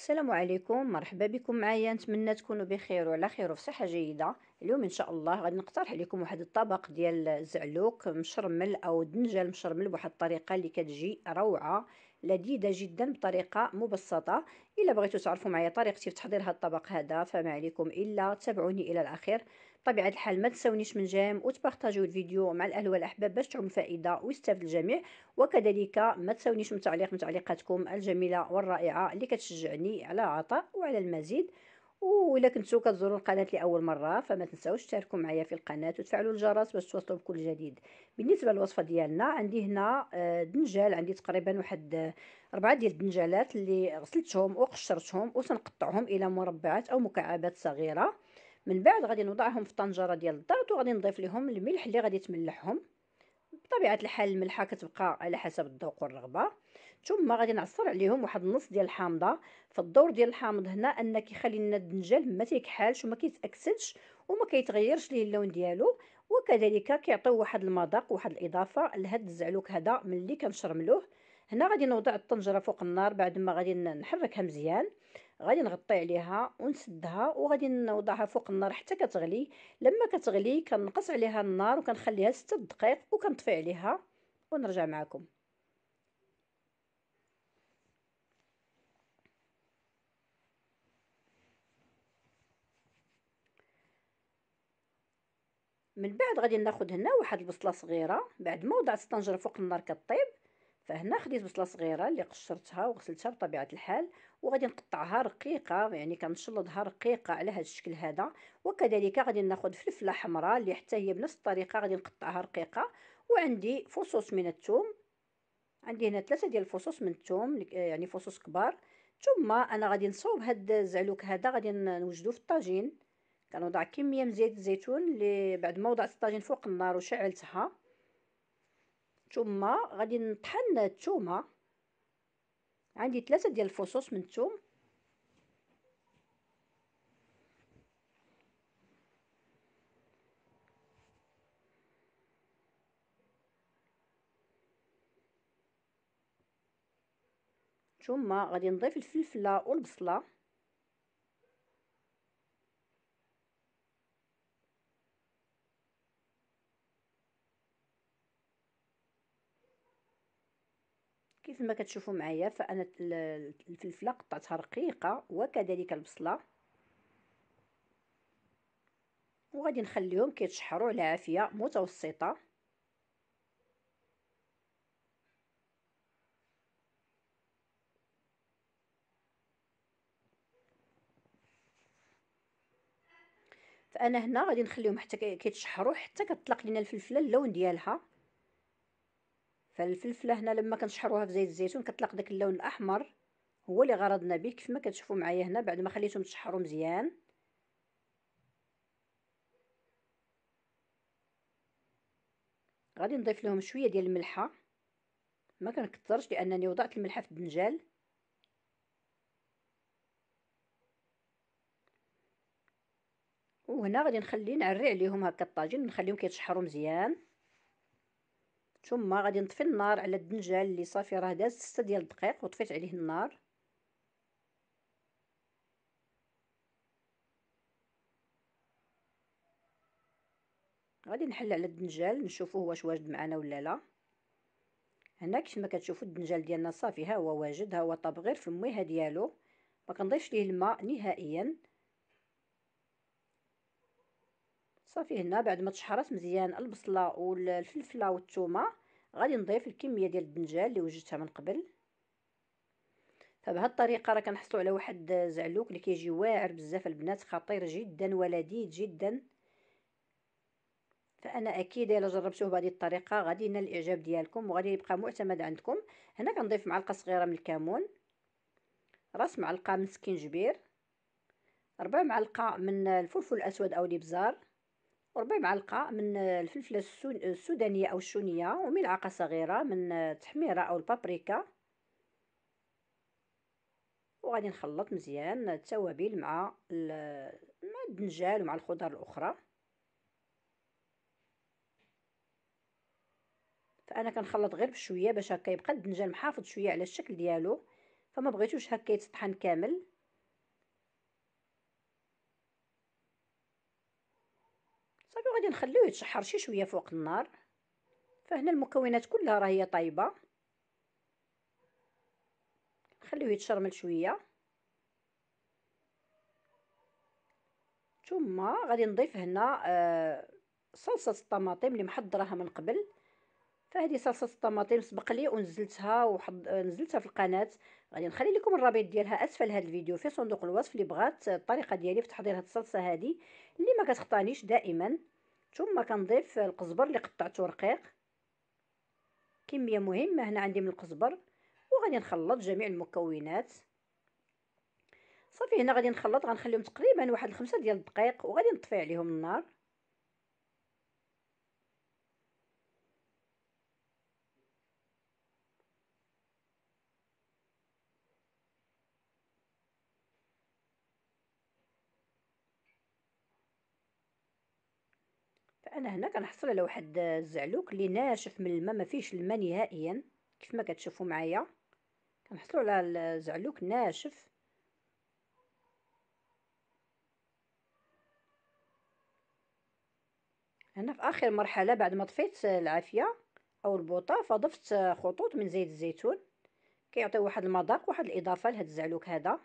السلام عليكم مرحبا بكم معايا نتمنى تكونوا بخير وعلى خير وفي صحه جيده اليوم ان شاء الله غادي نقترح لكم واحد الطبق ديال الزعلوك مشرمل او دنجل مشرمل بواحد الطريقه اللي كتجي روعه لذيذه جدا بطريقه مبسطه الا بغيتوا تعرفوا معايا طريقتي في تحضير هذا الطبق هذا فما عليكم الا تابعوني الى الاخير بطبيعه الحال ما تنسونيش من جيم وتبارطاجيو الفيديو مع الاهل والاحباب باش تعم الفائده ويستافد الجميع وكذلك ما تنسونيش من تعليق من تعليقاتكم الجميله والرائعه اللي كتشجعني على العطاء وعلى المزيد وإلا كنتو كتزوروا القناة لأول مرة فما تنساوش تشاركوا معايا في القناة وتفعلوا الجرس باش توصلوا بكل جديد بالنسبة للوصفة ديالنا عندي هنا آه، دنجال عندي تقريبا واحد آه، أربعة ديال الدنجالات اللي غسلتهم وقشرتهم وسنقطعهم إلى مربعات أو مكعبات صغيرة من بعد غادي نوضعهم في طنجره ديال الضغط وغادي نضيف لهم الملح اللي غادي تملحهم بطبيعه الحال الملحه كتبقى على حسب الذوق والرغبه ثم غادي نعصر عليهم واحد النص ديال الحامضه فالدور ديال الحامض هنا ان كيخلي لنا الدنجال ما تيكحلش وما كيتاكسدش وما كيتغيرش ليه اللون ديالو وكذلك كيعطيو واحد المذاق واحد الاضافه لهاد الزعلوك هذا ملي كنشرملوه هنا غادي نوضع الطنجره فوق النار بعد ما غادي نحركها مزيان غادي نغطي عليها ونسدها وغادي نوضعها فوق النار حتى كتغلي لما كتغلي كنقص عليها النار وكنخليها 6 دقائق وكنطفي عليها ونرجع معكم من بعد غادي ناخذ هنا واحد البصله صغيره بعد ما وضعت الطنجره فوق النار كطيب فهنا خديت بصله صغيره اللي قشرتها وغسلتها بطبيعه الحال وغادي نقطعها رقيقه يعني كنشلضها رقيقه على هذا الشكل هذا وكذلك غادي ناخذ فلفله حمراء اللي حتى هي بنفس الطريقه غادي نقطعها رقيقه وعندي فصوص من الثوم عندي هنا ثلاثه ديال الفصوص من الثوم يعني فصوص كبار ثم انا غادي نصوب هاد الزعلوك هذا غادي نوجدوه في الطاجين كنوضع كميه من زيت الزيتون اللي بعد ما وضعت الطاجين فوق النار وشعلتها ثم غادي نطحن الثومه عندي ثلاثة ديال الفصوص من الثوم ثم غادي نضيف الفلفله والبصله مثل ما كتشوفوا معايا فانا الفلفله قطعتها رقيقه وكذلك البصله وغادي نخليهم كيتشحروا على عافيه متوسطه فانا هنا غادي نخليهم حتى كيتشحروا حتى كتطلق لينا الفلفله اللون ديالها فالفلفله هنا لما كنشحروها في زيت الزيتون كتطلق داك اللون الاحمر هو اللي غرضنا به كيف ما كتشوفوا معايا هنا بعد ما خليتهم تشحروا مزيان غادي نضيف لهم شويه ديال الملحه ما كنكثرش لانني وضعت الملحه في الدنجال وهنا غادي نخلي نعري عليهم هكا الطاجين ونخليهم كيتشحروا مزيان ثم غادي نطفي النار على الدنجال اللي صافي راه داز 6 ديال الدقائق وطفيت عليه النار غادي نحل على الدنجال نشوفوه واش واجد معنا ولا لا هنا كما كتشوفوا الدنجال ديالنا صافي ها هو واجد ها هو طاب غير في الميه ديالو ما كنضيفش ليه الماء نهائيا صافي هنا بعد ما تشحرات مزيان البصله والفلفله والثومه غادي نضيف الكميه ديال الدنجال اللي وجدتها من قبل فبهذه الطريقه راه كنحصلوا على واحد زعلوك اللي كيجي واعر بزاف البنات خطير جدا ولذيذ جدا فانا اكيد الا جربتوه بهذه الطريقه غادي ينال الاعجاب ديالكم وغادي يبقى معتمد عندكم هنا كنضيف معلقه صغيره من الكمون راس معلقه من سكينجبير ربع معلقه من الفلفل الاسود او الابزار وربع معلقة من الفلفلة السودانية أو الشونية وملعقة صغيرة من التحميرة أو البابريكا وغادي نخلط مزيان التوابل مع مع الدنجال ومع الخضر الأخرى فأنا كنخلط غير بشوية باش هكا يبقى الدنجال محافظ شوية على الشكل ديالو فما بغيتوش هكا يتطحن كامل صافي غادي نخليوه يتشحر شي شويه فوق النار فهنا المكونات كلها راهي طايبه نخليوه يتشرمل شويه ثم غادي نضيف هنا آه صلصه الطماطم اللي محضراها من قبل فهذه صلصه الطماطم سبق لي ونزلتها وحض... نزلتها في القناه غادي نخلي لكم الرابط ديالها اسفل هذا الفيديو في صندوق الوصف اللي بغات الطريقه ديالي في تحضير هذه الصلصه هذه اللي ما كتخطانيش دائما ثم كنضيف القزبر اللي قطعته رقيق كميه مهمه هنا عندي من القزبر وغادي نخلط جميع المكونات صافي هنا غادي نخلط غنخليهم تقريبا واحد الخمسة ديال الدقائق وغادي نطفي عليهم النار انا هنا كنحصل على واحد الزعلوك اللي ناشف من الماء ما فيهش الماء نهائيا كيف ما كتشوفوا معايا كنحصلوا على الزعلوك ناشف هنا في اخر مرحله بعد ما طفيت العافيه او البوطه فضفت خطوط من زيت الزيتون كيعطي واحد المذاق واحد الاضافه لهذا الزعلوك هذا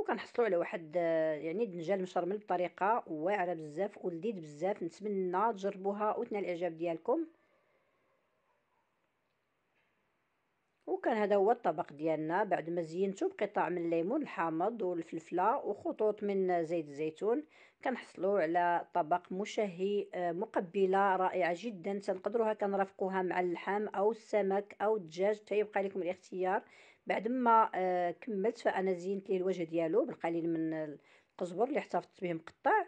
وكنحصلوا على واحد يعني دنجال مشرمل بطريقه واعره بزاف ولذيذ بزاف نتمنى تجربوها وتنال الاعجاب ديالكم وكان هذا هو الطبق ديالنا بعد ما زينته بقطع من الليمون الحامض والفلفله وخطوط من زيت الزيتون كنحصلوا على طبق مشهي آه، مقبله رائعه جدا تنقدروها كنرافقوها مع اللحم او السمك او الدجاج تيبقى لكم الاختيار بعد ما آه، كملت فانا زينت ليه الوجه ديالو بالقليل من القزبر اللي احتفظت به مقطع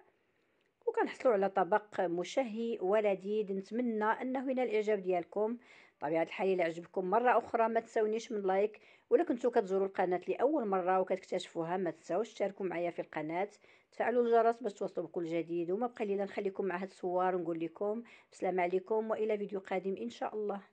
وكنحصلوا على طبق مشهي ولذيذ نتمنى انه ينال الاعجاب ديالكم طبيعه الحال الى عجبكم مره اخرى ما تساونيش من لايك ولا كنتو كتزوروا القناه لاول مره وكتكتشفوها ما تنساوش تشاركوا معايا في القناه تفعلوا الجرس باش توصلوا بكل جديد وما بقى لي نخليكم مع هاد الصور ونقول لكم بسلام عليكم والى فيديو قادم ان شاء الله